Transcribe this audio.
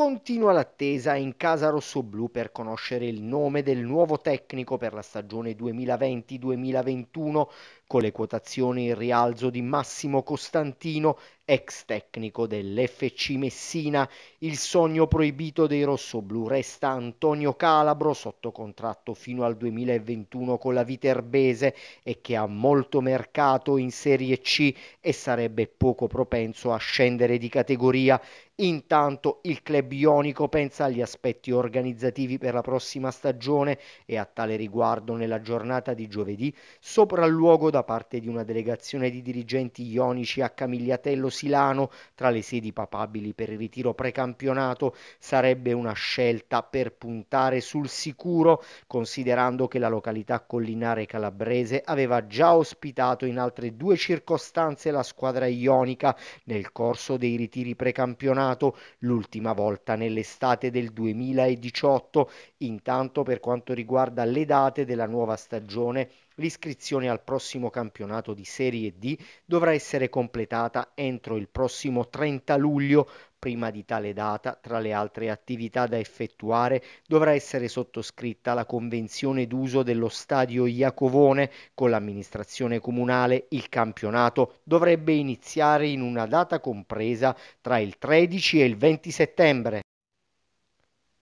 Continua l'attesa in casa rossoblù per conoscere il nome del nuovo tecnico per la stagione 2020-2021 con le quotazioni in rialzo di Massimo Costantino, ex tecnico dell'FC Messina. Il sogno proibito dei rossoblù resta Antonio Calabro sotto contratto fino al 2021 con la Viterbese e che ha molto mercato in Serie C e sarebbe poco propenso a scendere di categoria. Intanto il club ionico pensa agli aspetti organizzativi per la prossima stagione e a tale riguardo nella giornata di giovedì sopralluogo da da parte di una delegazione di dirigenti ionici a Camigliatello Silano tra le sedi papabili per il ritiro precampionato sarebbe una scelta per puntare sul sicuro, considerando che la località collinare calabrese aveva già ospitato in altre due circostanze la squadra ionica nel corso dei ritiri precampionato, l'ultima volta nell'estate del 2018. Intanto per quanto riguarda le date della nuova stagione, l'iscrizione al prossimo campionato di Serie D dovrà essere completata entro il prossimo 30 luglio Prima di tale data, tra le altre attività da effettuare, dovrà essere sottoscritta la convenzione d'uso dello stadio Iacovone con l'amministrazione comunale. Il campionato dovrebbe iniziare in una data compresa tra il 13 e il 20 settembre.